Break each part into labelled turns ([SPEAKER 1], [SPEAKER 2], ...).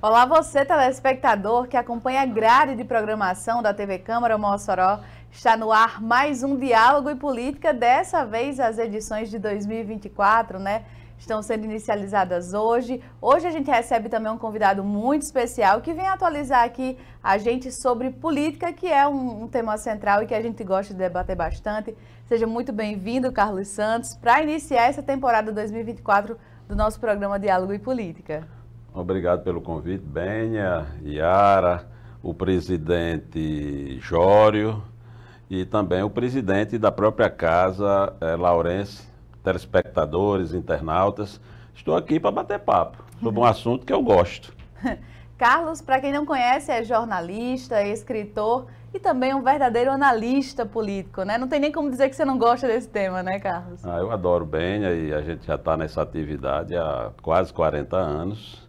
[SPEAKER 1] Olá você, telespectador que acompanha a grade de programação da TV Câmara Mossoró. Está no ar mais um Diálogo e Política, dessa vez as edições de 2024, né? Estão sendo inicializadas hoje. Hoje a gente recebe também um convidado muito especial que vem atualizar aqui a gente sobre política, que é um, um tema central e que a gente gosta de debater bastante. Seja muito bem-vindo, Carlos Santos, para iniciar essa temporada 2024 do nosso programa Diálogo e Política.
[SPEAKER 2] Obrigado pelo convite, Benha, Yara, o presidente Jório e também o presidente da própria casa, é, Laurence, telespectadores, internautas. Estou aqui para bater papo sobre um assunto que eu gosto.
[SPEAKER 1] Carlos, para quem não conhece, é jornalista, escritor e também um verdadeiro analista político, né? Não tem nem como dizer que você não gosta desse tema, né, Carlos?
[SPEAKER 2] Ah, eu adoro bem, e a gente já está nessa atividade há quase 40 anos.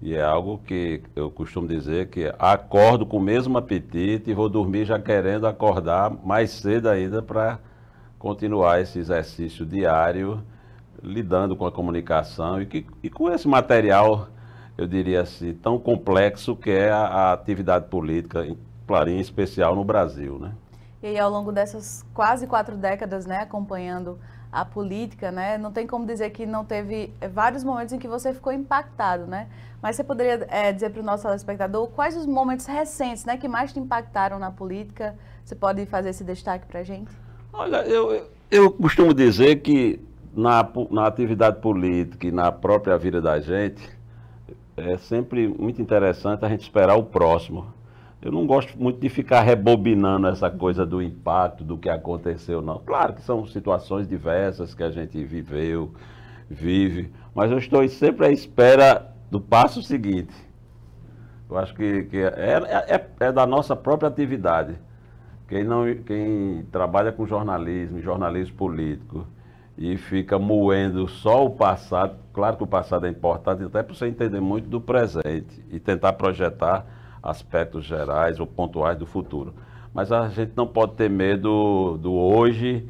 [SPEAKER 2] E é algo que eu costumo dizer que acordo com o mesmo apetite e vou dormir já querendo acordar mais cedo ainda para continuar esse exercício diário, lidando com a comunicação e, que, e com esse material, eu diria assim, tão complexo que é a, a atividade política, em, claro, em especial no Brasil, né?
[SPEAKER 1] E aí, ao longo dessas quase quatro décadas, né, acompanhando a política, né? Não tem como dizer que não teve é, vários momentos em que você ficou impactado, né? Mas você poderia é, dizer para o nosso telespectador quais os momentos recentes, né, que mais te impactaram na política? Você pode fazer esse destaque para a gente?
[SPEAKER 2] Olha, eu, eu costumo dizer que na, na atividade política e na própria vida da gente é sempre muito interessante a gente esperar o próximo. Eu não gosto muito de ficar rebobinando essa coisa do impacto, do que aconteceu, não. Claro que são situações diversas que a gente viveu, vive, mas eu estou sempre à espera do passo seguinte. Eu acho que, que é, é, é, é da nossa própria atividade. Quem, não, quem trabalha com jornalismo, jornalismo político, e fica moendo só o passado, claro que o passado é importante até para você entender muito do presente e tentar projetar aspectos gerais ou pontuais do futuro. Mas a gente não pode ter medo do hoje,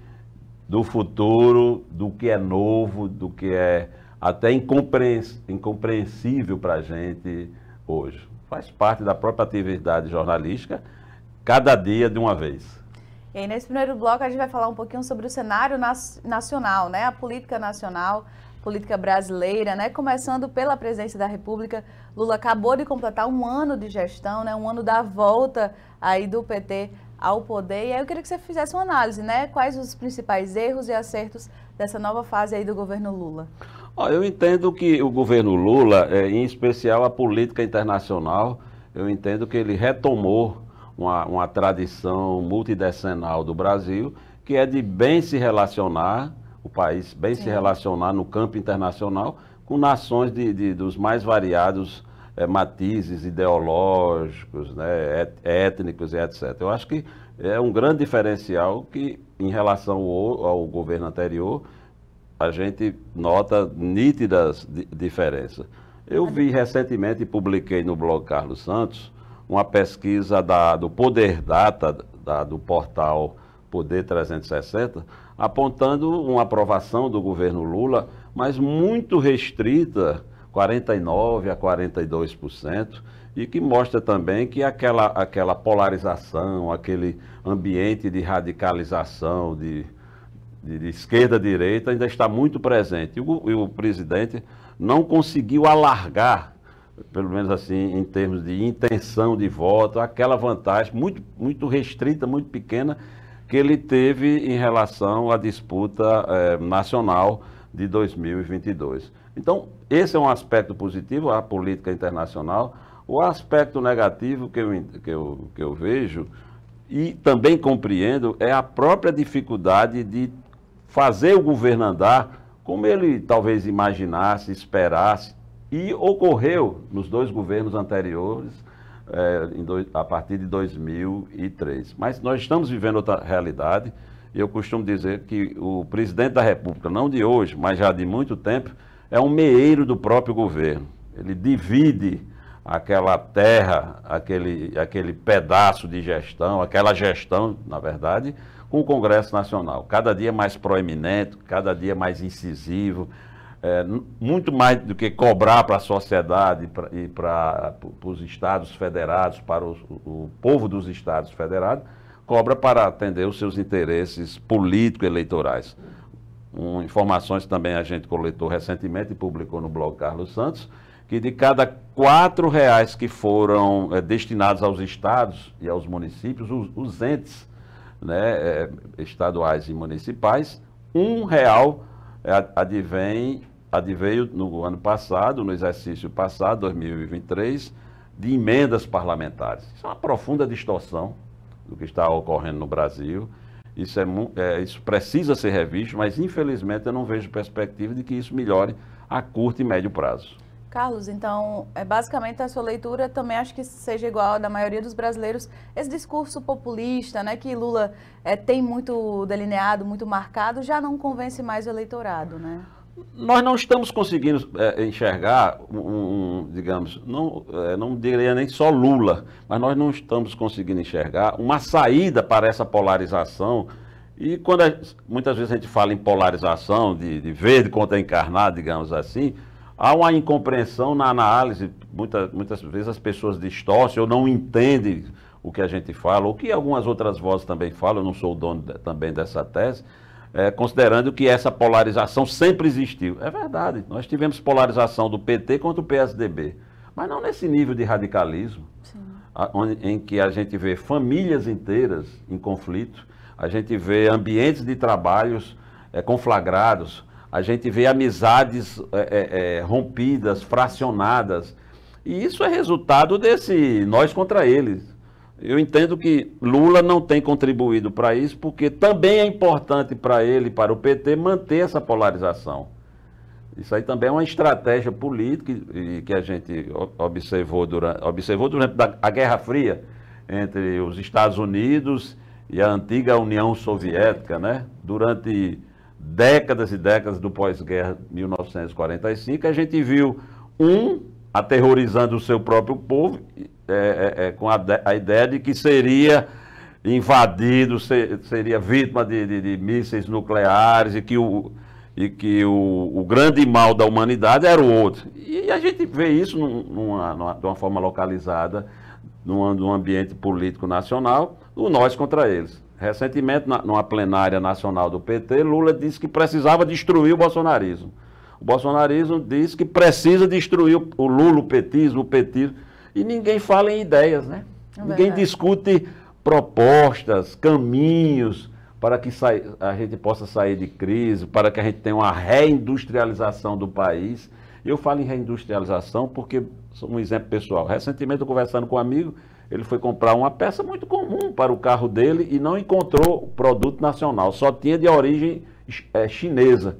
[SPEAKER 2] do futuro, do que é novo, do que é até incompreensível para a gente hoje. Faz parte da própria atividade jornalística, cada dia de uma vez.
[SPEAKER 1] E aí, nesse primeiro bloco, a gente vai falar um pouquinho sobre o cenário nacional, né? a política nacional política brasileira, né? Começando pela presidência da República, Lula acabou de completar um ano de gestão, né? Um ano da volta aí do PT ao poder. E aí eu queria que você fizesse uma análise, né? Quais os principais erros e acertos dessa nova fase aí do governo Lula?
[SPEAKER 2] Oh, eu entendo que o governo Lula, é, em especial a política internacional, eu entendo que ele retomou uma, uma tradição multidecenal do Brasil, que é de bem se relacionar o país bem Sim. se relacionar no campo internacional com nações de, de dos mais variados é, matizes ideológicos, né, et, étnicos e etc. Eu acho que é um grande diferencial que, em relação ao, ao governo anterior, a gente nota nítidas diferenças. Eu vi recentemente e publiquei no blog Carlos Santos uma pesquisa da, do Poder Data, da, do portal Poder 360, apontando uma aprovação do governo Lula, mas muito restrita, 49 a 42%, e que mostra também que aquela, aquela polarização, aquele ambiente de radicalização, de, de, de esquerda direita, ainda está muito presente. E o, e o presidente não conseguiu alargar pelo menos assim, em termos de intenção de voto, aquela vantagem muito, muito restrita, muito pequena, que ele teve em relação à disputa eh, nacional de 2022. Então, esse é um aspecto positivo, a política internacional. O aspecto negativo que eu, que eu, que eu vejo e também compreendo é a própria dificuldade de fazer o governo andar como ele talvez imaginasse, esperasse, e ocorreu nos dois governos anteriores é, dois, a partir de 2003. Mas nós estamos vivendo outra realidade. Eu costumo dizer que o presidente da República, não de hoje, mas já de muito tempo, é um meeiro do próprio governo. Ele divide aquela terra, aquele, aquele pedaço de gestão, aquela gestão, na verdade, com o Congresso Nacional. Cada dia mais proeminente, cada dia mais incisivo, é, muito mais do que cobrar para a sociedade pra, e para os estados federados, para os, o povo dos estados federados, cobra para atender os seus interesses político-eleitorais. Um, informações também a gente coletou recentemente e publicou no blog Carlos Santos, que de cada quatro reais que foram é, destinados aos estados e aos municípios, os, os entes né, é, estaduais e municipais, um real é, advém, adveio no ano passado, no exercício passado, 2023, de emendas parlamentares. Isso é uma profunda distorção do que está ocorrendo no Brasil. Isso, é, é, isso precisa ser revisto, mas infelizmente eu não vejo perspectiva de que isso melhore a curto e médio prazo.
[SPEAKER 1] Carlos, então, é, basicamente a sua leitura também acho que seja igual à da maioria dos brasileiros. Esse discurso populista, né, que Lula é, tem muito delineado, muito marcado, já não convence mais o eleitorado, né?
[SPEAKER 2] Nós não estamos conseguindo é, enxergar, um, um, digamos, não, é, não diria nem só Lula, mas nós não estamos conseguindo enxergar uma saída para essa polarização e quando a, muitas vezes a gente fala em polarização, de, de verde contra encarnado, digamos assim, Há uma incompreensão na análise, muita, muitas vezes as pessoas distorcem ou não entendem o que a gente fala, ou que algumas outras vozes também falam, eu não sou o dono de, também dessa tese, é, considerando que essa polarização sempre existiu. É verdade, nós tivemos polarização do PT contra o PSDB, mas não nesse nível de radicalismo, a, onde, em que a gente vê famílias inteiras em conflito, a gente vê ambientes de trabalhos é, conflagrados, a gente vê amizades é, é, é, rompidas, fracionadas. E isso é resultado desse nós contra eles. Eu entendo que Lula não tem contribuído para isso, porque também é importante para ele, para o PT, manter essa polarização. Isso aí também é uma estratégia política que a gente observou durante, observou durante a Guerra Fria entre os Estados Unidos e a antiga União Soviética, né? Durante décadas e décadas do pós-guerra 1945, a gente viu um aterrorizando o seu próprio povo é, é, é, com a, a, ideia de que seria invadido, ser, seria vítima de, de, de, mísseis nucleares e que, o, e que o, o, grande mal da humanidade era o outro. E a gente vê isso numa, numa, de uma forma localizada num, num ambiente político nacional, o nós contra eles. Recentemente, na, numa plenária nacional do PT, Lula disse que precisava destruir o bolsonarismo. O bolsonarismo diz que precisa destruir o, o Lula, o petismo, o petismo. E ninguém fala em ideias, né? É ninguém discute propostas, caminhos para que a gente possa sair de crise, para que a gente tenha uma reindustrialização do país. Eu falo em reindustrialização porque, um exemplo pessoal, recentemente eu conversando com um amigo, ele foi comprar uma peça muito comum para o carro dele e não encontrou produto nacional, só tinha de origem é, chinesa.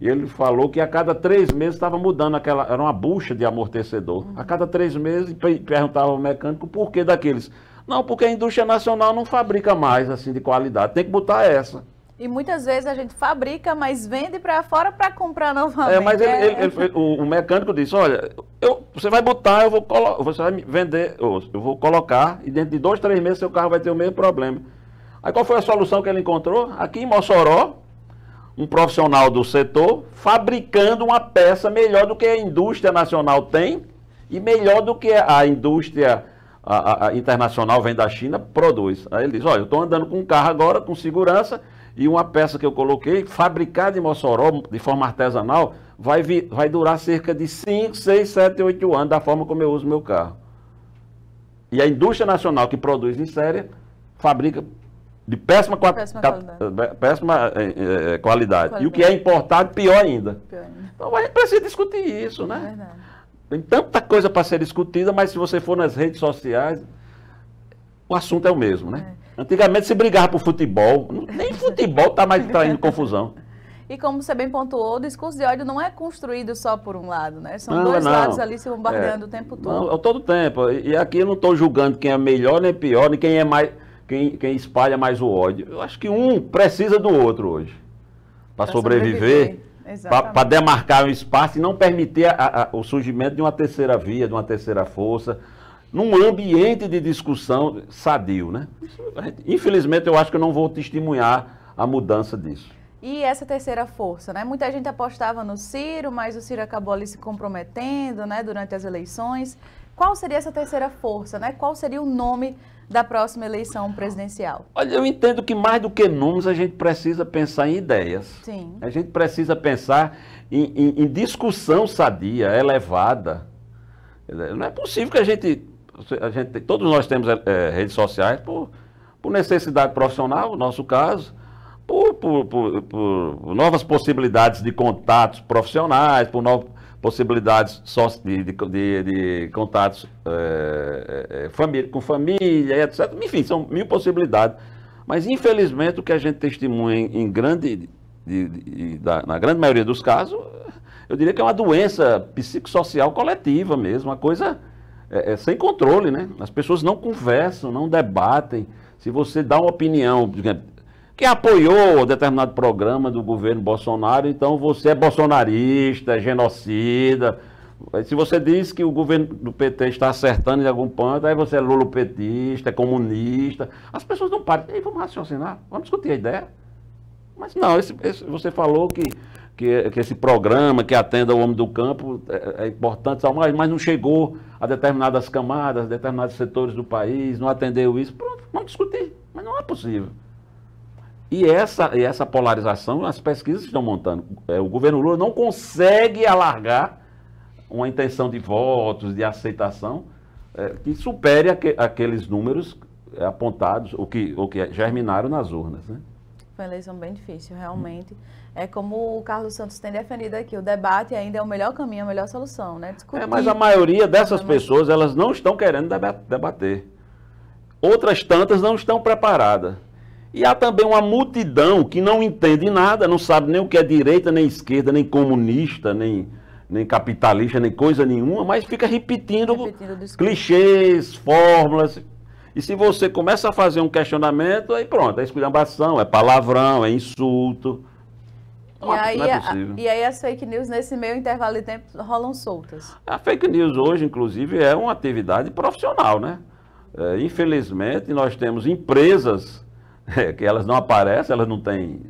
[SPEAKER 2] E ele falou que a cada três meses estava mudando aquela. Era uma bucha de amortecedor. A cada três meses perguntava ao mecânico por que daqueles. Não, porque a indústria nacional não fabrica mais assim de qualidade. Tem que botar essa.
[SPEAKER 1] E muitas vezes a gente fabrica, mas vende para fora para comprar novamente. É, mas ele, é... Ele,
[SPEAKER 2] o, mecânico disse, olha, eu, você vai botar, eu vou você vai vender, eu vou colocar, e dentro de dois, três meses seu carro vai ter o mesmo problema. Aí qual foi a solução que ele encontrou? Aqui em Mossoró, um profissional do setor fabricando uma peça melhor do que a indústria nacional tem e melhor do que a indústria a, a, a internacional vem da China produz. Aí ele diz, olha, eu estou andando com um carro agora com segurança e uma peça que eu coloquei, fabricada em Mossoró, de forma artesanal, vai, vir, vai durar cerca de 5, 6, 7, 8 anos, da forma como eu uso meu carro. E a indústria nacional que produz em série, fabrica de péssima, péssima qualidade. Eh, péssima, eh, eh, qualidade. E o que é importado, pior ainda. Pior ainda. Então a precisa discutir isso, né? é né? Verdade. Tem tanta coisa para ser discutida, mas se você for nas redes sociais, o assunto é o mesmo, né? É. Antigamente se brigava por futebol, nem futebol está mais traindo confusão.
[SPEAKER 1] E como você bem pontuou, o discurso de ódio não é construído só por um lado, né? São não, dois não. lados ali se bombardeando é, o tempo todo. Não,
[SPEAKER 2] todo é tempo. E aqui eu não estou julgando quem é melhor nem pior, nem quem é mais, quem, quem espalha mais o ódio. Eu acho que um precisa do outro hoje para sobreviver, sobreviver para demarcar um espaço e não permitir a, a, o surgimento de uma terceira via, de uma terceira força num ambiente de discussão sadio, né? Infelizmente, eu acho que eu não vou testemunhar a mudança disso.
[SPEAKER 1] E essa terceira força, né? Muita gente apostava no Ciro, mas o Ciro acabou ali se comprometendo, né, durante as eleições. Qual seria essa terceira força, né? Qual seria o nome da próxima eleição presidencial?
[SPEAKER 2] Olha, eu entendo que mais do que nomes a gente precisa pensar em ideias. Sim. A gente precisa pensar em, em, em discussão sadia, elevada. Não é possível que a gente a gente, todos nós temos é, redes sociais por, por necessidade profissional, no nosso caso, por, por, por, por novas possibilidades de contatos profissionais, por novas possibilidades de, de, de, de contatos é, com família, etc. Enfim, são mil possibilidades. Mas, infelizmente, o que a gente testemunha em, em grande, da, na grande maioria dos casos, eu diria que é uma doença psicossocial coletiva mesmo, uma coisa é, é, sem controle, né? As pessoas não conversam, não debatem. Se você dá uma opinião, que apoiou determinado programa do governo Bolsonaro, então você é bolsonarista, é genocida. Se você diz que o governo do PT está acertando em algum ponto, aí você é lulopetista, é comunista. As pessoas não param. Ei, vamos raciocinar, vamos discutir a ideia. Mas não, esse, esse, você falou que que, que esse programa que atenda o homem do campo é, é importante, mas, mas não chegou a determinadas camadas, a determinados setores do país, não atendeu isso. Pronto, vamos discutir, mas não é possível. E essa, e essa polarização, as pesquisas estão montando. É, o governo Lula não consegue alargar uma intenção de votos, de aceitação, é, que supere aqu aqueles números apontados, ou que, o que germinaram nas urnas. Né?
[SPEAKER 1] Foi uma eleição bem difícil, realmente. Hum. É como o Carlos Santos tem defendido aqui, o debate ainda é o melhor caminho, a melhor solução, né? Discutir. É, mas a maioria dessas
[SPEAKER 2] pessoas, elas não estão querendo debater. Outras tantas não estão preparadas. E há também uma multidão que não entende nada, não sabe nem o que é direita, nem esquerda, nem comunista, nem, nem capitalista, nem coisa nenhuma, mas fica repetindo, repetindo clichês, fórmulas. E se você começa a fazer um questionamento, aí pronto, é esculhambação, é palavrão, é insulto
[SPEAKER 1] e, aí, é a, e aí as fake news, nesse meio intervalo de tempo, rolam soltas.
[SPEAKER 2] A fake news hoje, inclusive, é uma atividade profissional, né? É, infelizmente, nós temos empresas é, que elas não aparecem, elas não têm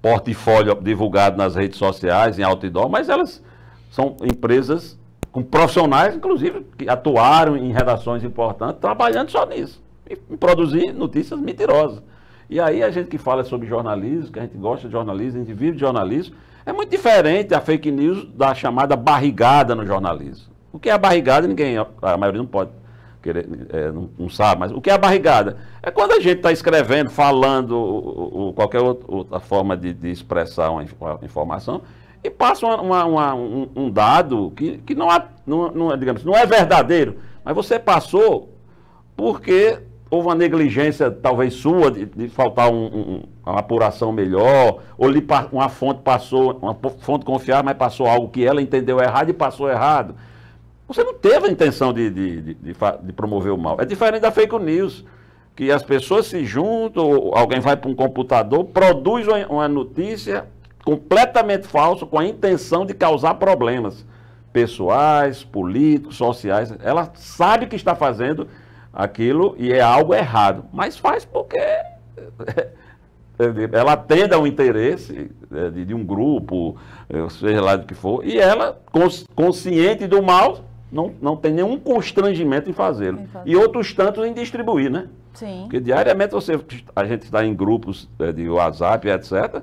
[SPEAKER 2] portfólio divulgado nas redes sociais, em outdoor, mas elas são empresas com profissionais, inclusive, que atuaram em redações importantes, trabalhando só nisso, em produzir notícias mentirosas. E aí a gente que fala sobre jornalismo, que a gente gosta de jornalismo, a gente vive de jornalismo, é muito diferente a fake news da chamada barrigada no jornalismo. O que é a barrigada, ninguém, a maioria não pode querer, é, não, não, sabe, mas o que é a barrigada? É quando a gente está escrevendo, falando, ou, ou qualquer outra forma de, de expressar uma, uma informação, e passa uma, uma, um, um, dado que, que não, há, é, não, não, é, digamos, não é verdadeiro, mas você passou porque houve uma negligência, talvez sua, de, de faltar um, um, uma apuração melhor, ou lhe, uma fonte passou, uma fonte confiável, mas passou algo que ela entendeu errado e passou errado. Você não teve a intenção de, de, de, de promover o mal. É diferente da fake news, que as pessoas se juntam, alguém vai para um computador, produz uma, uma notícia completamente falsa com a intenção de causar problemas pessoais, políticos, sociais. Ela sabe que está fazendo aquilo e é algo errado. Mas faz porque ela atende ao interesse é, de um grupo, é, seja lá do que for, e ela, consciente do mal, não, não tem nenhum constrangimento em fazê-lo. E outros tantos em distribuir, né? Sim. Porque diariamente você, a gente está em grupos é, de WhatsApp, etc.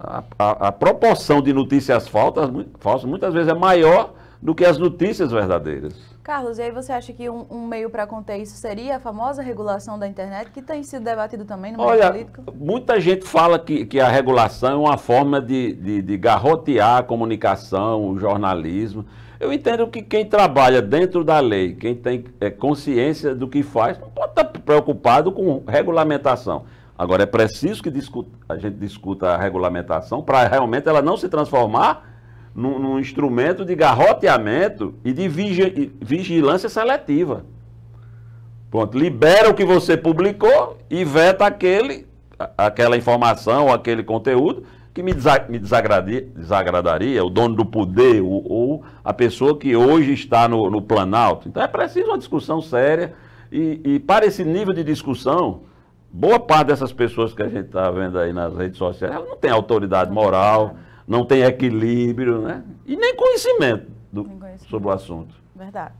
[SPEAKER 2] A, a, a proporção de notícias faltas, falsas muitas vezes é maior do que as notícias verdadeiras.
[SPEAKER 1] Carlos, e aí você acha que um, um meio para conter isso seria a famosa regulação da internet, que tem sido debatido também no meio Olha,
[SPEAKER 2] político? Muita gente fala que, que a regulação é uma forma de, de, de garrotear a comunicação, o jornalismo. Eu entendo que quem trabalha dentro da lei, quem tem é, consciência do que faz, não pode estar tá preocupado com regulamentação. Agora, é preciso que discuta, a gente discuta a regulamentação para realmente ela não se transformar num, num instrumento de garroteamento e de vigi, vigilância seletiva. Pronto, libera o que você publicou e veta aquele, aquela informação, aquele conteúdo que me, desagradaria, o dono do poder ou, ou a pessoa que hoje está no, no, Planalto. Então é preciso uma discussão séria e, e, para esse nível de discussão, boa parte dessas pessoas que a gente está vendo aí nas redes sociais não tem autoridade moral não tem equilíbrio, né? E nem conhecimento, do, conhecimento, sobre o assunto.
[SPEAKER 1] Verdade.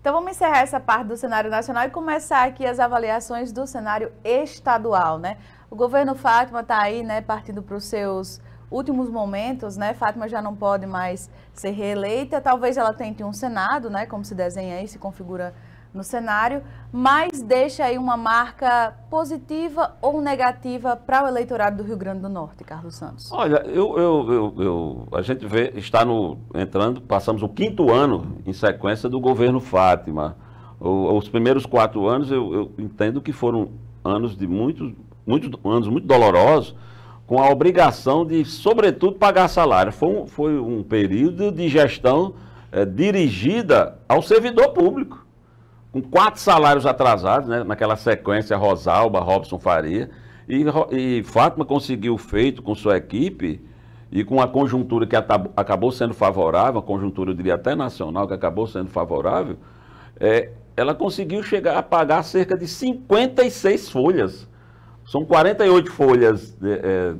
[SPEAKER 1] Então vamos encerrar essa parte do cenário nacional e começar aqui as avaliações do cenário estadual, né? O governo Fátima está aí, né, partindo para os seus últimos momentos, né? Fátima já não pode mais ser reeleita, talvez ela tente um Senado, né, como se desenha aí, se configura no cenário, mas deixa aí uma marca positiva ou negativa para o eleitorado do Rio Grande do Norte, Carlos Santos?
[SPEAKER 2] Olha, eu, eu, eu, a gente vê, está no, entrando, passamos o quinto ano em sequência do governo Fátima. O, os primeiros quatro anos eu, entendo que foram anos de muitos, muitos anos muito dolorosos, com a obrigação de, sobretudo, pagar salário. Foi um, foi um período de gestão é, dirigida ao servidor público com quatro salários atrasados, né, naquela sequência Rosalba, Robson Faria, e, e Fátima conseguiu feito com sua equipe e com a conjuntura que acabou sendo favorável, a conjuntura, eu diria até nacional, que acabou sendo favorável, é, ela conseguiu chegar a pagar cerca de 56 folhas. São 48 folhas é, é,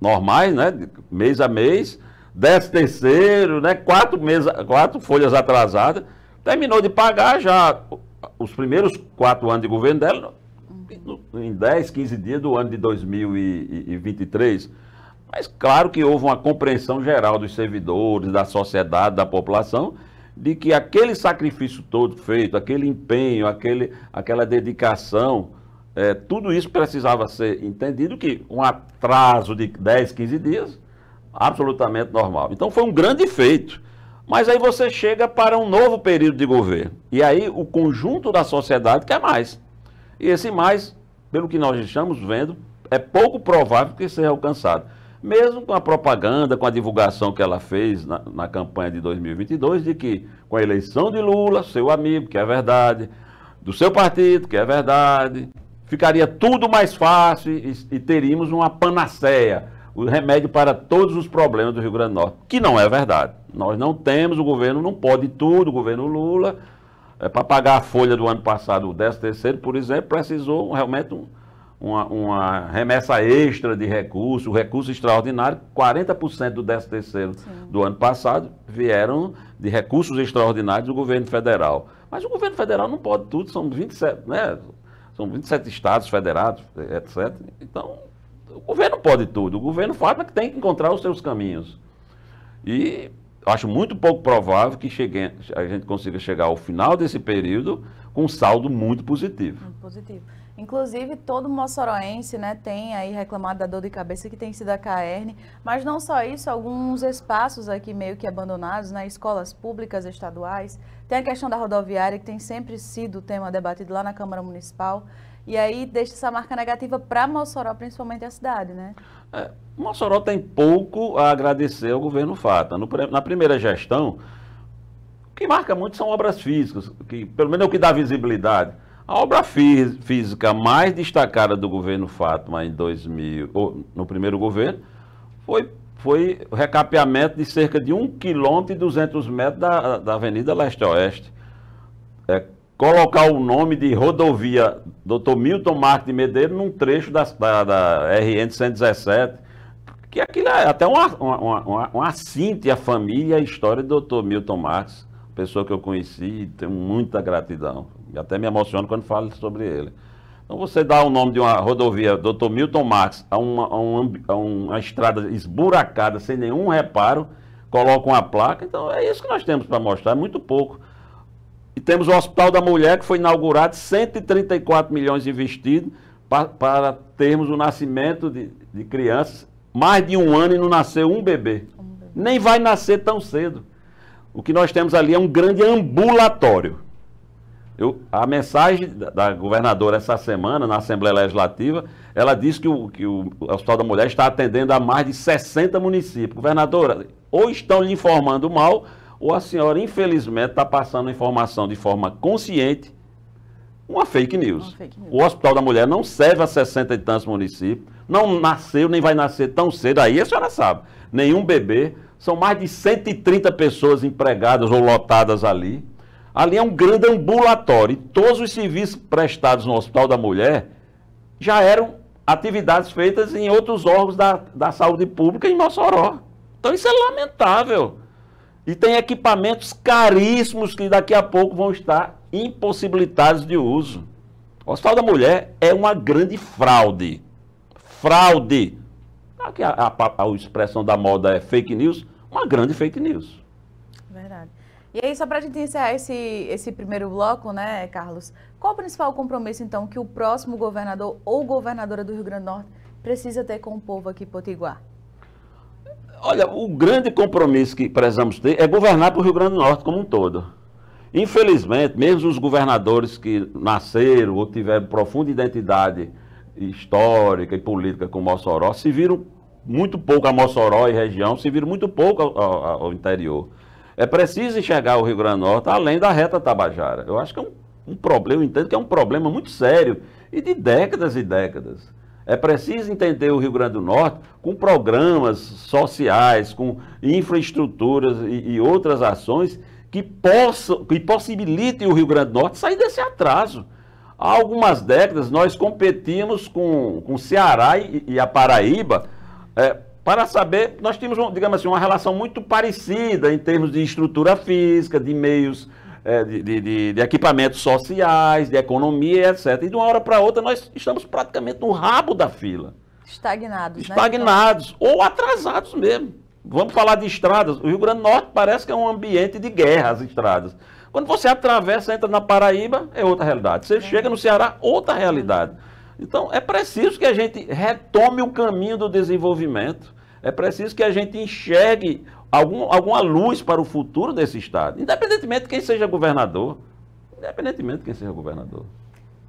[SPEAKER 2] normais, né? mês a mês, 10 terceiro, né? quatro, meses, quatro folhas atrasadas. Terminou de pagar já os primeiros quatro anos de governo dela, em 10, 15 dias do ano de 2023. Mas claro que houve uma compreensão geral dos servidores, da sociedade, da população, de que aquele sacrifício todo feito, aquele empenho, aquele, aquela dedicação, é, tudo isso precisava ser entendido que um atraso de 10, 15 dias, absolutamente normal. Então foi um grande feito. Mas aí você chega para um novo período de governo. E aí o conjunto da sociedade quer mais. E esse mais, pelo que nós estamos vendo, é pouco provável que seja alcançado. Mesmo com a propaganda, com a divulgação que ela fez na, na campanha de 2022, de que com a eleição de Lula, seu amigo, que é verdade, do seu partido, que é verdade, ficaria tudo mais fácil e, e teríamos uma panaceia o remédio para todos os problemas do Rio Grande do Norte, que não é verdade. Nós não temos, o governo não pode tudo, o governo Lula, é, para pagar a folha do ano passado, o 13 terceiro, por exemplo, precisou realmente um, uma, uma, remessa extra de recursos, recurso extraordinário, 40% do 13 terceiro do ano passado vieram de recursos extraordinários do governo federal. Mas o governo federal não pode tudo, são 27, né? São 27 estados federados, etc. Então, o governo pode tudo. O governo faz mas que tem que encontrar os seus caminhos. E acho muito pouco provável que chegue, a gente consiga chegar ao final desse período com um saldo muito positivo. Muito
[SPEAKER 1] positivo. Inclusive, todo moçoroense né, tem aí reclamado da dor de cabeça que tem sido a CAERN, mas não só isso, alguns espaços aqui meio que abandonados, né, escolas públicas, estaduais, tem a questão da rodoviária, que tem sempre sido tema debatido lá na Câmara Municipal. E aí deixa essa marca negativa para Mossoró, principalmente a cidade, né?
[SPEAKER 2] É, Mossoró tem pouco a agradecer ao governo Fata. No, na primeira gestão, o que marca muito são obras físicas, que pelo menos é o que dá visibilidade. A obra fí física mais destacada do governo Fátima em 2000, ou, no primeiro governo, foi, foi o recapeamento de cerca de 1,2 km e metros da, da Avenida Leste-Oeste. É, colocar o nome de rodovia Dr. Milton Marques de Medeiros num trecho da, da, da RN 117, que aquilo é até um uma, assinte à família e à história do Dr. Milton Marques, pessoa que eu conheci e tenho muita gratidão. E até me emociono quando falo sobre ele. Então você dá o nome de uma rodovia Dr. Milton Marques a uma, a uma, a uma estrada esburacada, sem nenhum reparo, coloca uma placa, então é isso que nós temos para mostrar, é muito pouco. E temos o Hospital da Mulher, que foi inaugurado, 134 milhões investidos para, para termos o nascimento de, de crianças. Mais de um ano e não nasceu um bebê. um bebê. Nem vai nascer tão cedo. O que nós temos ali é um grande ambulatório. Eu, a mensagem da, da governadora essa semana, na Assembleia Legislativa, ela disse que o, que o Hospital da Mulher está atendendo a mais de 60 municípios. Governadora, ou estão lhe informando mal, ou a senhora, infelizmente, está passando informação de forma consciente, uma fake news. Uma fake news. O Hospital da Mulher não serve a 60 e tantos municípios, não nasceu nem vai nascer tão cedo, aí a senhora sabe. Nenhum bebê, são mais de 130 pessoas empregadas ou lotadas ali. Ali é um grande ambulatório. E todos os serviços prestados no Hospital da Mulher já eram atividades feitas em outros órgãos da, da saúde pública em Mossoró. Então isso é lamentável. E tem equipamentos caríssimos que daqui a pouco vão estar impossibilitados de uso. O Hospital da Mulher é uma grande fraude. Fraude. Tá aqui a, a, a expressão da moda é fake news, uma grande fake news.
[SPEAKER 1] Verdade. E aí, só para a gente encerrar esse, esse primeiro bloco, né, Carlos? Qual o principal compromisso, então, que o próximo governador ou governadora do Rio Grande do Norte precisa ter com o povo aqui potiguar?
[SPEAKER 2] Olha, o grande compromisso que precisamos ter é governar para o Rio Grande do Norte como um todo. Infelizmente, mesmo os governadores que nasceram ou tiveram profunda identidade histórica e política com Mossoró, se viram muito pouco a Mossoró e região, se viram muito pouco ao, ao, interior. É preciso enxergar o Rio Grande do Norte além da reta Tabajara. Eu acho que é um, um problema, eu entendo que é um problema muito sério e de décadas e décadas. É preciso entender o Rio Grande do Norte com programas sociais, com infraestruturas e, e outras ações que, possam, que possibilitem o Rio Grande do Norte sair desse atraso. Há algumas décadas nós competimos com, com o Ceará e, e a Paraíba é, para saber, nós tínhamos, digamos assim, uma relação muito parecida em termos de estrutura física, de meios é, de, de, de, equipamentos sociais, de economia, etc. E de uma hora para outra nós estamos praticamente no rabo da fila.
[SPEAKER 1] Estagnados, né? Estagnados,
[SPEAKER 2] né? ou atrasados mesmo. Vamos falar de estradas. O Rio Grande do Norte parece que é um ambiente de guerra, as estradas. Quando você atravessa, entra na Paraíba, é outra realidade. Você é. chega no Ceará, outra realidade. Então, é preciso que a gente retome o caminho do desenvolvimento. É preciso que a gente enxergue algum, alguma luz para o futuro desse Estado, independentemente de quem seja governador. Independentemente de quem seja governador.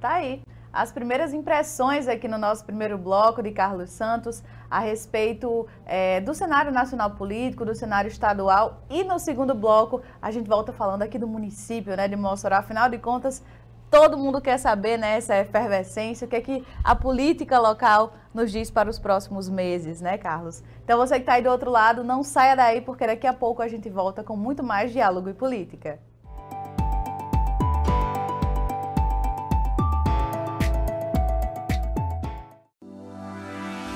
[SPEAKER 1] Tá aí. As primeiras impressões aqui no nosso primeiro bloco de Carlos Santos a respeito é, do cenário nacional político, do cenário estadual. E no segundo bloco, a gente volta falando aqui do município né, de Mossoró. Afinal de contas, Todo mundo quer saber, né, essa efervescência, o que é que a política local nos diz para os próximos meses, né, Carlos? Então você que está aí do outro lado, não saia daí, porque daqui a pouco a gente volta com muito mais diálogo e política.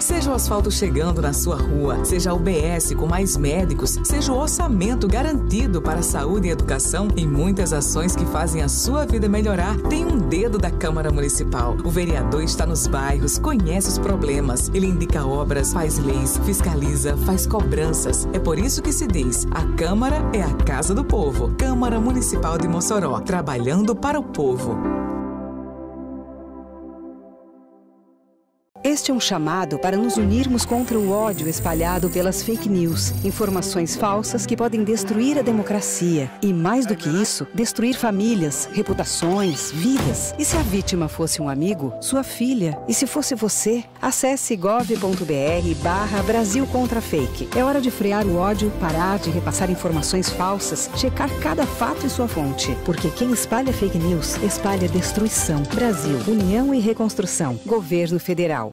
[SPEAKER 1] Seja o asfalto chegando na sua rua, seja o BS com mais médicos, seja o orçamento garantido para a saúde e educação e muitas ações que fazem a sua vida melhorar, tem um dedo da Câmara Municipal. O vereador está nos bairros, conhece os problemas, ele indica obras, faz leis, fiscaliza, faz cobranças. É por isso que se diz: a Câmara é a casa do povo. Câmara Municipal de Mossoró, trabalhando para o povo.
[SPEAKER 2] Este é um chamado para nos unirmos contra o ódio espalhado pelas fake news, informações falsas que podem destruir a democracia e, mais do que isso, destruir famílias, reputações, vidas. E se a vítima fosse um amigo, sua filha? E se fosse você? Acesse gov.br barra Brasil contra Fake. É hora de frear o ódio, parar de repassar informações falsas, checar cada
[SPEAKER 1] fato e sua fonte. Porque quem espalha fake news espalha destruição. Brasil, União e Reconstrução. Governo Federal.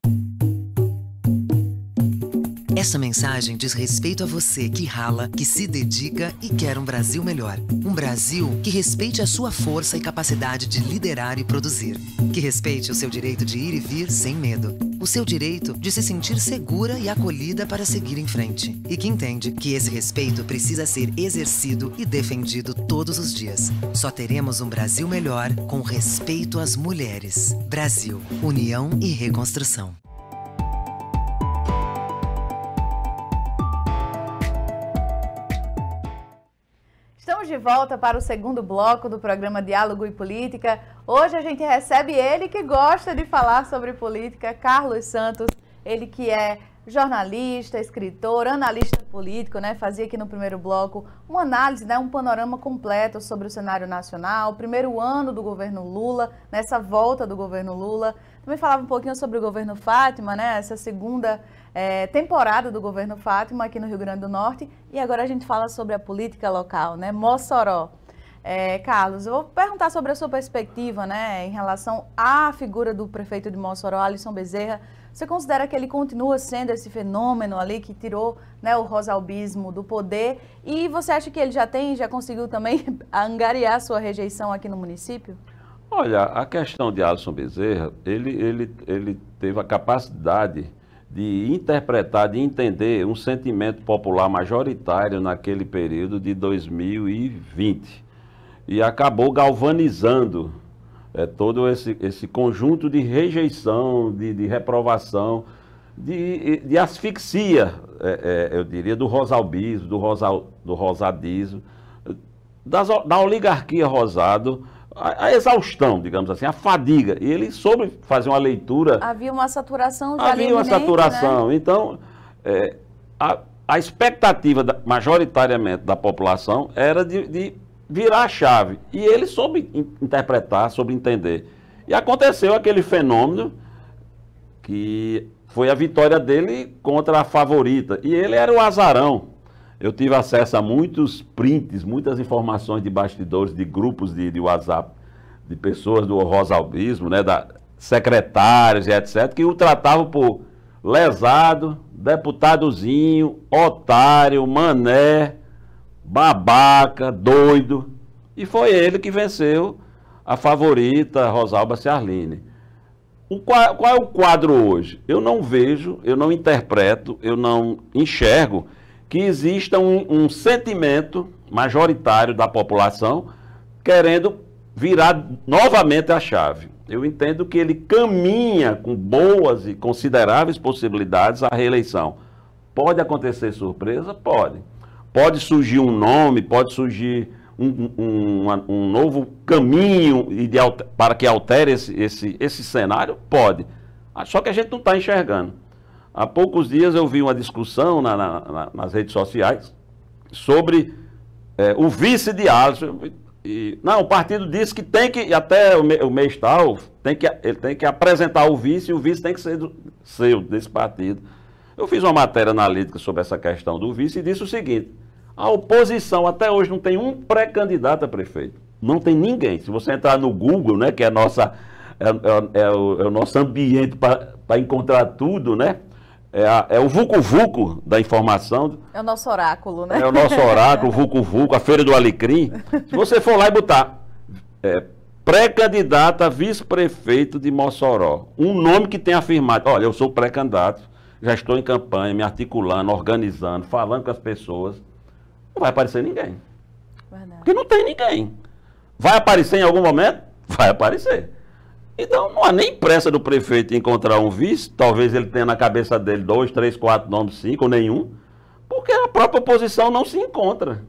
[SPEAKER 1] Essa mensagem diz respeito a você que rala, que se dedica e quer um Brasil melhor. Um Brasil que respeite a sua força e capacidade de liderar e produzir. Que respeite o seu direito de ir e vir sem medo. O seu direito de se sentir segura e acolhida para seguir em frente. E que entende que esse respeito precisa ser exercido e defendido todos os dias. Só teremos um Brasil melhor com respeito às mulheres. Brasil, união e reconstrução. de volta para o segundo bloco do programa Diálogo e Política. Hoje a gente recebe ele que gosta de falar sobre política, Carlos Santos, ele que é jornalista, escritor, analista político, né? Fazia aqui no primeiro bloco uma análise, né? um panorama completo sobre o cenário nacional, primeiro ano do governo Lula, nessa volta do governo Lula. Também falava um pouquinho sobre o governo Fátima, né? Essa segunda é, temporada do governo Fátima aqui no Rio Grande do Norte. E agora a gente fala sobre a política local, né? Mossoró. É, Carlos, eu vou perguntar sobre a sua perspectiva, né, em relação à figura do prefeito de Mossoró, Alisson Bezerra, você considera que ele continua sendo esse fenômeno ali que tirou né, o rosalbismo do poder? E você acha que ele já tem, já conseguiu também angariar sua rejeição aqui no município?
[SPEAKER 2] Olha, a questão de Alisson Bezerra, ele, ele, ele teve a capacidade de interpretar, de entender um sentimento popular majoritário naquele período de 2020. E acabou galvanizando é, todo esse, esse conjunto de rejeição, de, de reprovação, de, de asfixia, é, é, eu diria, do rosalbismo, do, rosal, do rosadismo, das, da oligarquia rosado, a, a, exaustão, digamos assim, a fadiga. E ele soube fazer uma leitura.
[SPEAKER 1] Havia uma saturação já Havia uma né? saturação.
[SPEAKER 2] Né? Então, é, a, a expectativa da, majoritariamente da população era de, de virar a chave. E ele soube interpretar, soube entender. E aconteceu aquele fenômeno que foi a vitória dele contra a favorita. E ele era o azarão. Eu tive acesso a muitos prints, muitas informações de bastidores, de grupos de, de WhatsApp, de pessoas do Rosalbismo, né, da, secretários e etc., que o tratavam por lesado, deputadozinho, otário, mané babaca, doido. E foi ele que venceu a favorita Rosalba Ciarline. O, qual, qual é o quadro hoje? Eu não vejo, eu não interpreto, eu não enxergo que exista um, um sentimento majoritário da população querendo virar novamente a chave. Eu entendo que ele caminha com boas e consideráveis possibilidades à reeleição. Pode acontecer surpresa? Pode. Pode surgir um nome, pode surgir um, um, um novo caminho ideal para que altere esse, esse, esse cenário? Pode. Ah, só que a gente não está enxergando. Há poucos dias eu vi uma discussão na, na, na, nas redes sociais sobre é, o vice de Alisson. E, não, o partido disse que tem que, até o, me, o mês tal, tem que, ele tem que apresentar o vice e o vice tem que ser do, seu, desse partido. Eu fiz uma matéria analítica sobre essa questão do vice e disse o seguinte: a oposição até hoje não tem um pré-candidato a prefeito. Não tem ninguém. Se você entrar no Google, né, que é, nossa, é, é, é o, é o, nosso ambiente para encontrar tudo, né? É a, é, o vucu-vucu da informação.
[SPEAKER 1] É o nosso oráculo, né? É o nosso oráculo,
[SPEAKER 2] o vucu-vucu, a Feira do Alecrim. Se você for lá e botar é, pré-candidato a vice-prefeito de Mossoró, um nome que tem afirmado, olha, eu sou pré-candidato, já estou em campanha, me articulando, organizando, falando com as pessoas não vai aparecer ninguém. Verdade. Porque não tem ninguém. Vai aparecer em algum momento? Vai aparecer. Então não há nem pressa do prefeito encontrar um vice, talvez ele tenha na cabeça dele dois, três, quatro nomes, cinco, nenhum, porque a própria oposição não se encontra.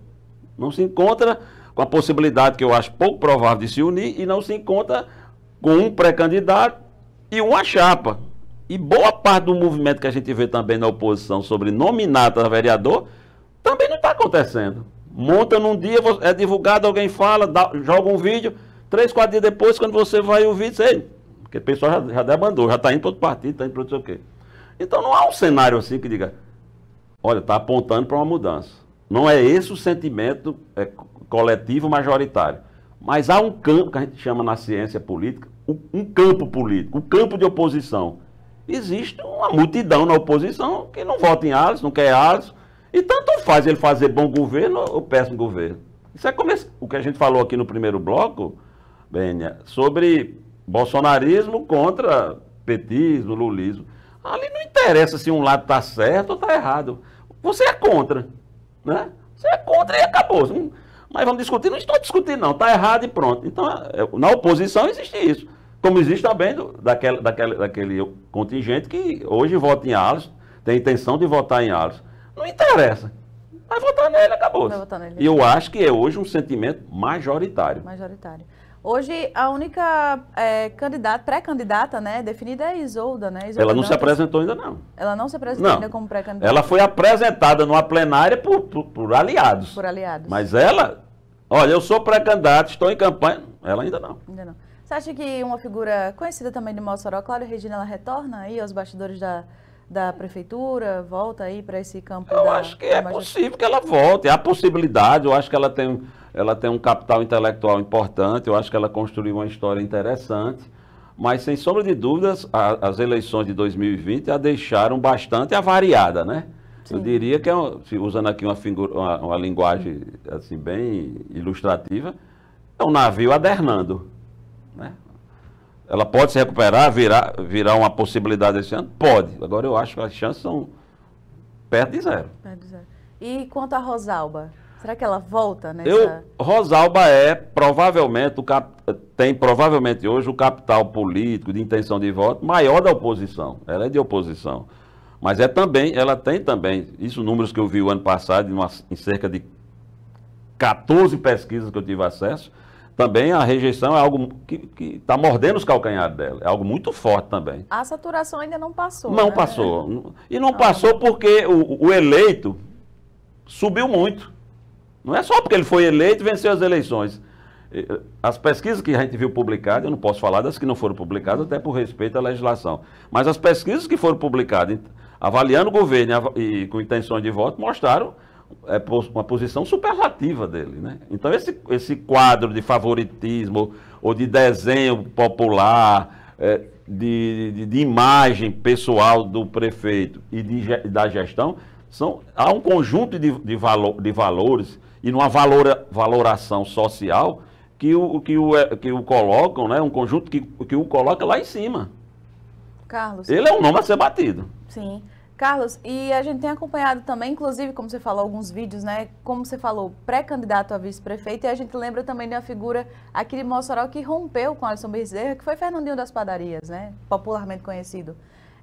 [SPEAKER 2] Não se encontra com a possibilidade que eu acho pouco provável de se unir e não se encontra com um pré-candidato e uma chapa. E boa parte do movimento que a gente vê também na oposição sobre nominatas a vereador também não está acontecendo. Monta num dia, é divulgado, alguém fala, dá, joga um vídeo, três, quatro dias depois, quando você vai ouvir, você, porque o pessoal já, já debandou, já está indo para outro partido, está indo para outro não sei o quê. Então não há um cenário assim que diga, olha, está apontando para uma mudança. Não é esse o sentimento é, coletivo majoritário. Mas há um campo que a gente chama na ciência política, um campo político, um campo de oposição. Existe uma multidão na oposição que não vota em Alisson, não quer Alisson, e então, tanto faz ele fazer bom governo ou péssimo governo. Isso é o que a gente falou aqui no primeiro bloco, Benia, sobre bolsonarismo contra petismo, lulismo. Ali não interessa se um lado está certo ou está errado. Você é contra, né? Você é contra e acabou. Mas vamos discutir? Não estou discutindo, não. Está errado e pronto. Então, é, é, na oposição existe isso. Como existe também do, daquela, daquela, daquele contingente que hoje vota em aulas, tem intenção de votar em aulas. Não interessa. Vai
[SPEAKER 1] votar nele, acabou. Vai
[SPEAKER 2] votar nele. E eu acho que é hoje um sentimento majoritário.
[SPEAKER 1] Majoritário. Hoje, a única é, candidata, pré-candidata, né, definida é Isolda, né? Isolda ela não Dantas. se apresentou ainda, não. Ela não se apresentou não. ainda como pré-candidata. Ela foi
[SPEAKER 2] apresentada numa plenária por, por, por, aliados. Por
[SPEAKER 1] aliados. Mas ela,
[SPEAKER 2] olha, eu sou pré-candidata, estou em campanha. Ela ainda não.
[SPEAKER 1] Ainda não. Você acha que uma figura conhecida também de Mossoró, Cláudia Regina, ela retorna aí aos bastidores da, da prefeitura volta aí para esse
[SPEAKER 2] campo? Eu da, acho que é possível que ela volte, há possibilidade, eu acho que ela tem, ela tem um capital intelectual importante, eu acho que ela construiu uma história interessante, mas sem sombra de dúvidas, a, as eleições de 2020 a deixaram bastante avariada, né? Sim. Eu diria que, é usando aqui uma, figura, uma, uma linguagem assim, bem ilustrativa, é um navio adernando, né? Ela pode se recuperar, virar, virar uma possibilidade esse ano? Pode. Agora eu acho que as chances são perto de zero.
[SPEAKER 1] Perto de zero. E quanto a Rosalba? Será que ela volta nessa... Eu,
[SPEAKER 2] Rosalba é provavelmente, o cap, tem provavelmente hoje o capital político de intenção de voto maior da oposição. Ela é de oposição. Mas é também, ela tem também, isso números que eu vi o ano passado, em, uma, em cerca de 14 pesquisas que eu tive acesso, também a rejeição é algo que está mordendo os calcanhares dela. É algo muito forte também.
[SPEAKER 1] A saturação ainda não passou. Não né?
[SPEAKER 2] passou. E não, passou porque o, o, eleito subiu muito. Não é só porque ele foi eleito e venceu as eleições. Eh, as pesquisas que a gente viu publicadas, eu não posso falar das que não foram publicadas, até por respeito à legislação. Mas as pesquisas que foram publicadas, avaliando o governo e com intenções de voto, mostraram é, uma posição superlativa dele. Né? Então, esse, esse quadro de favoritismo ou de desenho popular, é, de, de, de, imagem pessoal do prefeito e de, da gestão, são, há um conjunto de, de, valor de valores e numa valora, valoração social que o, que o, é, que o colocam, né? um conjunto que, que o coloca lá em cima.
[SPEAKER 1] Carlos. Ele é um nome a ser batido. Sim. Carlos, e a gente tem acompanhado também, inclusive, como você falou, alguns vídeos, né? Como você falou, pré-candidato a vice-prefeito, e a gente lembra também de uma figura aqui de Mossoró que rompeu com Alisson Bezerra, que foi Fernandinho das Padarias, né? Popularmente conhecido.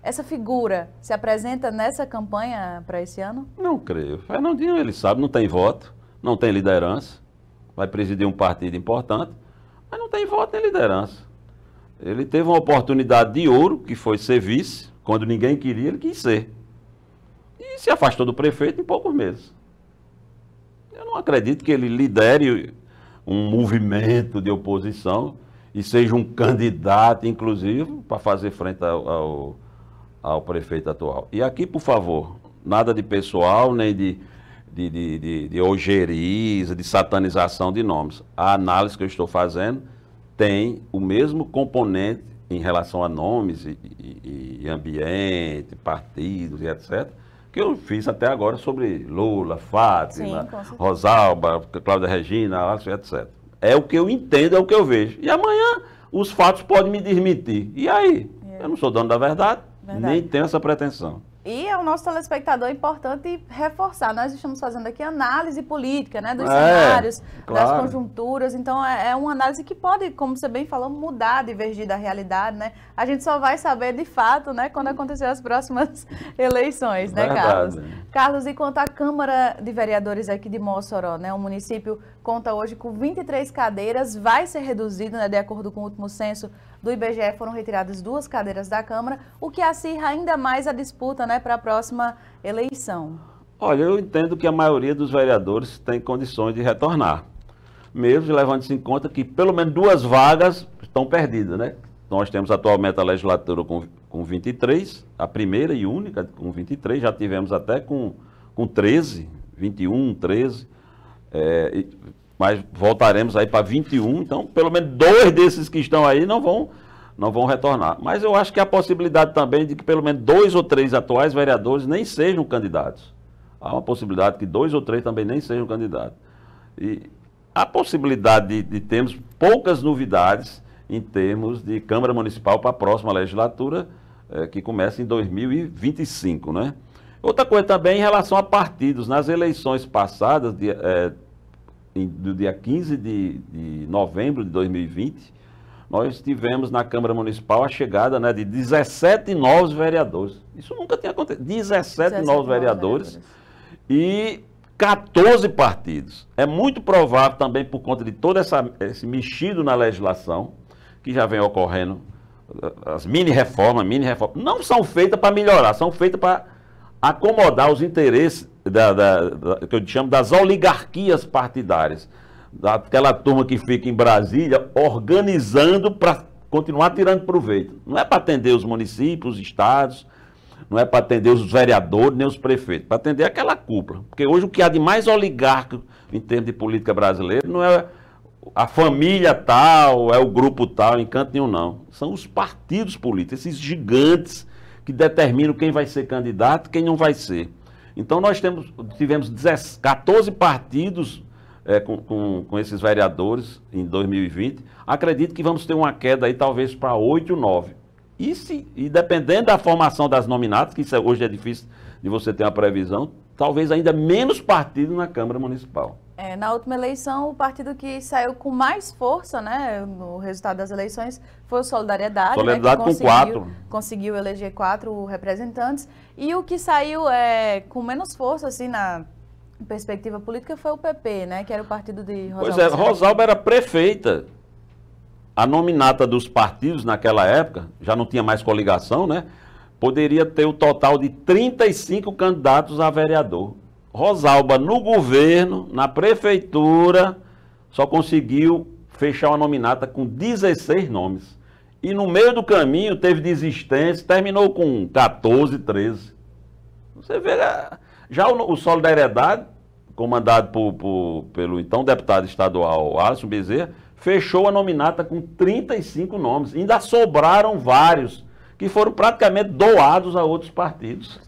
[SPEAKER 1] Essa figura se apresenta nessa campanha para esse ano?
[SPEAKER 2] Não creio. Fernandinho, ele sabe, não tem voto, não tem liderança, vai presidir um partido importante, mas não tem voto nem liderança. Ele teve uma oportunidade de ouro, que foi ser vice, quando ninguém queria, ele quis ser e se afastou do prefeito em poucos meses. Eu não acredito que ele lidere um movimento de oposição e seja um candidato, inclusive, para fazer frente ao, ao, ao, prefeito atual. E aqui, por favor, nada de pessoal, nem de, de, de, de, de ojeriza, de satanização de nomes. A análise que eu estou fazendo tem o mesmo componente em relação a nomes e, e, e ambiente, partidos e etc., que eu fiz até agora sobre Lula, Fátima, Sim, Rosalba, Cláudia Regina, etc. É o que eu entendo, é o que eu vejo. E amanhã os fatos podem me desmentir. E aí? É. Eu não sou dono da verdade, verdade. nem tenho essa pretensão.
[SPEAKER 1] E ao é nosso telespectador é importante reforçar, nós estamos fazendo aqui análise política, né, dos é, cenários, claro. das conjunturas, então é, é, uma análise que pode, como você bem falou, mudar, divergir da realidade, né? A gente só vai saber de fato, né, quando acontecer as próximas eleições, né, Verdade. Carlos? Carlos, e quanto à Câmara de Vereadores aqui de Mossoró, né, o município conta hoje com 23 cadeiras, vai ser reduzido, né, de acordo com o último censo, do IBGE foram retiradas duas cadeiras da Câmara, o que acirra ainda mais a disputa né, para a próxima eleição.
[SPEAKER 2] Olha, eu entendo que a maioria dos vereadores tem condições de retornar, mesmo levando-se em conta que pelo menos duas vagas estão perdidas, né? Nós temos atualmente a legislatura com, com 23, a primeira e única com 23, já tivemos até com, com 13, 21, 13. É, mas voltaremos aí para 21, então pelo menos dois desses que estão aí não vão não vão retornar. Mas eu acho que há possibilidade também de que pelo menos dois ou três atuais vereadores nem sejam candidatos. Há uma possibilidade que dois ou três também nem sejam candidatos. E há possibilidade de, de termos poucas novidades em termos de Câmara Municipal para a próxima legislatura, eh, que começa em 2025, né? Outra coisa também em relação a partidos. Nas eleições passadas, de, eh, em, do dia 15 de, de novembro de 2020, nós tivemos na Câmara Municipal a chegada né, de 17 novos vereadores. Isso nunca tinha acontecido. 17, 17 novos vereadores, vereadores e 14 partidos. É muito provável também, por conta de todo essa, esse mexido na legislação, que já vem ocorrendo, as mini-reformas, mini-reformas, não são feitas para melhorar, são feitas para acomodar os interesses da, da, da, que eu chamo das oligarquias partidárias. Daquela turma que fica em Brasília organizando para continuar tirando proveito. Não é para atender os municípios, os estados, não é para atender os vereadores nem os prefeitos, para atender aquela cúpula. Porque hoje o que há de mais oligarco em termos de política brasileira não é a família tal, é o grupo tal, em canto nenhum, não. São os partidos políticos, esses gigantes que determinam quem vai ser candidato e quem não vai ser. Então nós temos, tivemos 14 partidos é, com, com, com, esses vereadores em 2020. Acredito que vamos ter uma queda aí talvez para 8 ou 9. E, se, e dependendo da formação das nominatas, que é, hoje é difícil de você ter uma previsão, talvez ainda menos partidos na Câmara Municipal.
[SPEAKER 1] É, na última eleição, o partido que saiu com mais força né, no resultado das eleições foi o Solidariedade. Né, Solidariedade né, com quatro. Conseguiu eleger quatro representantes. E o que saiu é, com menos força, assim, na perspectiva política, foi o PP, né, que era o partido de Rosalba. Pois é, Rosalba
[SPEAKER 2] era prefeita. A nominata dos partidos naquela época, já não tinha mais coligação, né? Poderia ter o total de 35 candidatos a vereador. Rosalba, no governo, na prefeitura, só conseguiu fechar uma nominata com 16 nomes. E no meio do caminho teve desistência, terminou com 14, 13. Você vê, eh, já o, o Solidariedade, comandado por, por, pelo então deputado estadual Alisson Bezerra, fechou a nominata com 35 nomes. Ainda sobraram vários, que foram praticamente doados a outros partidos. Outros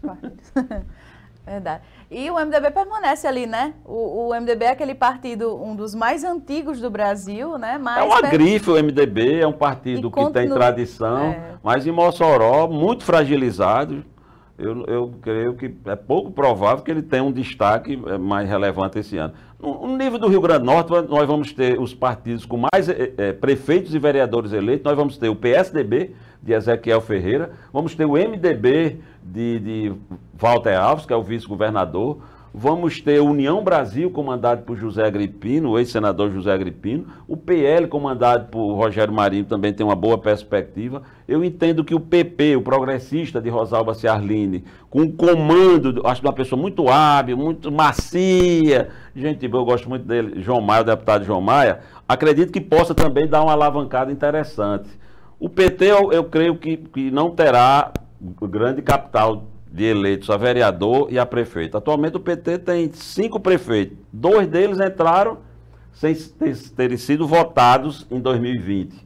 [SPEAKER 2] partidos.
[SPEAKER 1] Verdade. E o MDB permanece ali, né? O, o, MDB é aquele partido, um dos mais antigos do Brasil, né? é uma per... grife
[SPEAKER 2] o MDB, é um partido e que continua... tem tradição, é. mas em Mossoró, muito fragilizado. Eu, eu, creio que é pouco provável que ele tenha um destaque eh, mais relevante esse ano. No, nível do Rio Grande do Norte, nós vamos ter os partidos com mais é, prefeitos e vereadores eleitos, nós vamos ter o PSDB, de Ezequiel Ferreira, vamos ter o MDB de, de Walter Alves, que é o vice-governador, vamos ter União Brasil, comandado por José Agripino, o ex-senador José Agripino, o PL, comandado por Rogério Marinho, também tem uma boa perspectiva. Eu entendo que o PP, o progressista de Rosalba Ciarline, com o comando, acho que uma pessoa muito hábil, muito macia, gente, eu gosto muito dele, João Maia, o deputado João Maia, acredito que possa também dar uma alavancada interessante. O PT, eu, eu creio que, que não terá grande capital de eleitos a vereador e a prefeito. Atualmente o PT tem cinco prefeitos. Dois deles entraram sem terem sido votados em 2020.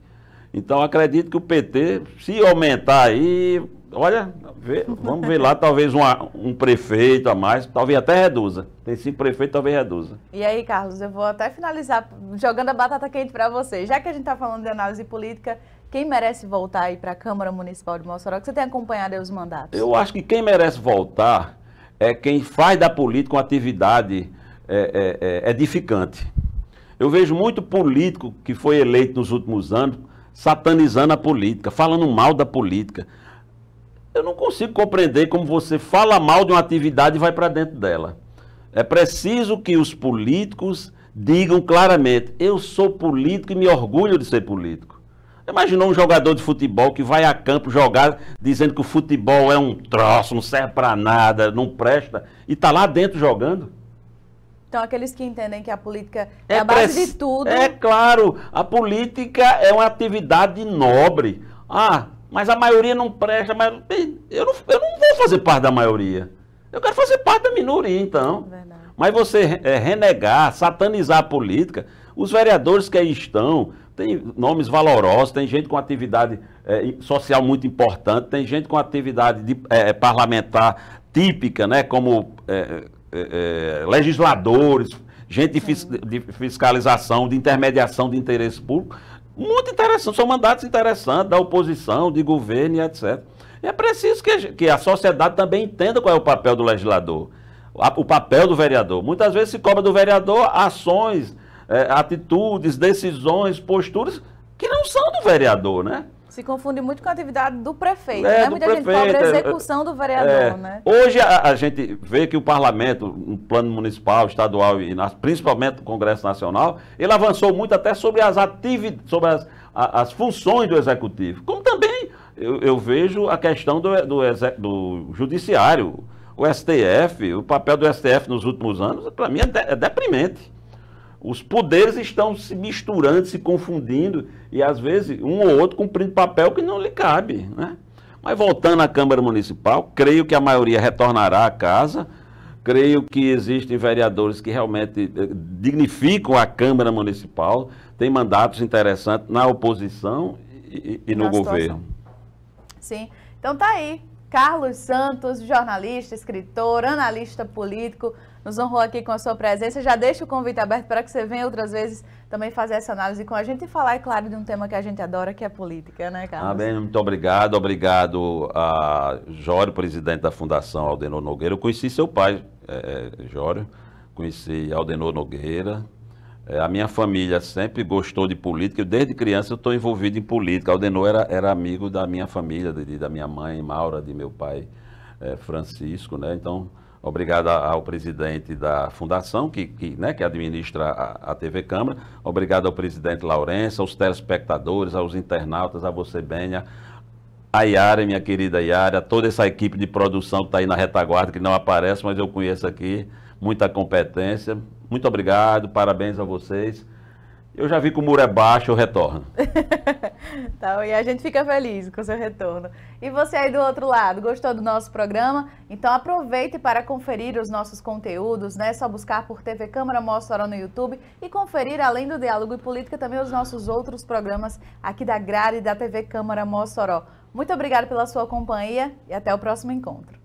[SPEAKER 2] Então acredito que o PT, se aumentar aí, olha, vê, vamos ver lá, talvez uma, um prefeito a mais, talvez até reduza. Tem cinco prefeitos, talvez reduza.
[SPEAKER 1] E aí, Carlos, eu vou até finalizar jogando a batata quente para você. Já que a gente está falando de análise política, quem merece voltar aí para a Câmara Municipal de Mossoró? Que você tem acompanhado os mandatos. Eu
[SPEAKER 2] acho que quem merece voltar é quem faz da política uma atividade é, é, é, edificante. Eu vejo muito político que foi eleito nos últimos anos satanizando a política, falando mal da política. Eu não consigo compreender como você fala mal de uma atividade e vai para dentro dela. É preciso que os políticos digam claramente: eu sou político e me orgulho de ser político. Imaginou um jogador de futebol que vai a campo jogar dizendo que o futebol é um troço, não serve para nada, não presta, e está lá dentro jogando?
[SPEAKER 1] Então, aqueles que entendem que a política é, é a base de tudo. É claro,
[SPEAKER 2] a política é uma atividade nobre. Ah, mas a maioria não presta. Mas... Eu, não, eu não vou fazer parte da maioria. Eu quero fazer parte da minoria, então. Verdade. Mas você é, renegar, satanizar a política, os vereadores que aí estão, tem nomes valorosos, tem gente com atividade é, social muito importante, tem gente com atividade de, é, é parlamentar típica, né, como é, é, é legisladores, gente de, de fiscalização, de intermediação de interesse público. Muito interessante, são mandatos interessantes da oposição, de governo e etc. É preciso que a, que a sociedade também entenda qual é o papel do legislador, o papel do vereador. Muitas vezes se cobra do vereador ações é, atitudes, decisões, posturas
[SPEAKER 1] que não são do vereador, né? Se confunde muito com a atividade do prefeito, é, né? Muita prefeito, gente cobra a é, execução do vereador, é, né? Hoje a,
[SPEAKER 2] a, gente vê que o parlamento, no plano municipal, estadual e na, principalmente o Congresso Nacional, ele avançou muito até sobre as atividades, sobre as, a, as funções do executivo. Como também eu, eu vejo a questão do, do, do, judiciário, o STF, o papel do STF nos últimos anos, para mim é, de, é deprimente. Os poderes estão se misturando, se confundindo, e às vezes um ou outro cumprindo papel que não lhe cabe. Né? Mas voltando à Câmara Municipal, creio que a maioria retornará à casa, creio que existem vereadores que realmente eh, dignificam a Câmara Municipal, têm mandatos interessantes na oposição e, e no governo.
[SPEAKER 1] Sim. Então tá aí. Carlos Santos, jornalista, escritor, analista político, nos honrou aqui com a sua presença. Já deixa o convite aberto para que você venha outras vezes também fazer essa análise com a gente e falar, é claro, de um tema que a gente adora, que é política, né, Carlos? Ah, bem,
[SPEAKER 2] muito obrigado. Obrigado a Jório, presidente da Fundação Aldenor Nogueira. Eu conheci seu pai, é, Jório. Conheci Aldenor Nogueira, é, a minha família sempre gostou de política, desde criança eu estou envolvido em política. Aldenor era, era amigo da minha família, de, da minha mãe, Maura, de meu pai é, Francisco, né? Então, obrigado ao presidente da fundação, que, que, né, que administra a, a TV Câmara, obrigado ao presidente Lourenço, aos telespectadores, aos internautas, a você, Benha, a Yara, minha querida Yara, toda essa equipe de produção que está aí na retaguarda, que não aparece, mas eu conheço aqui, muita competência, muito obrigado, parabéns a vocês. Eu já vi que o muro é baixo, eu retorno.
[SPEAKER 1] tá, e a gente fica feliz com o seu retorno. E você aí do outro lado, gostou do nosso programa? Então aproveite para conferir os nossos conteúdos, né? É só buscar por TV Câmara Mossoró no YouTube e conferir, além do Diálogo e Política, também os nossos outros programas aqui da Grade e da TV Câmara Mossoró. Muito obrigada pela sua companhia e até o próximo encontro.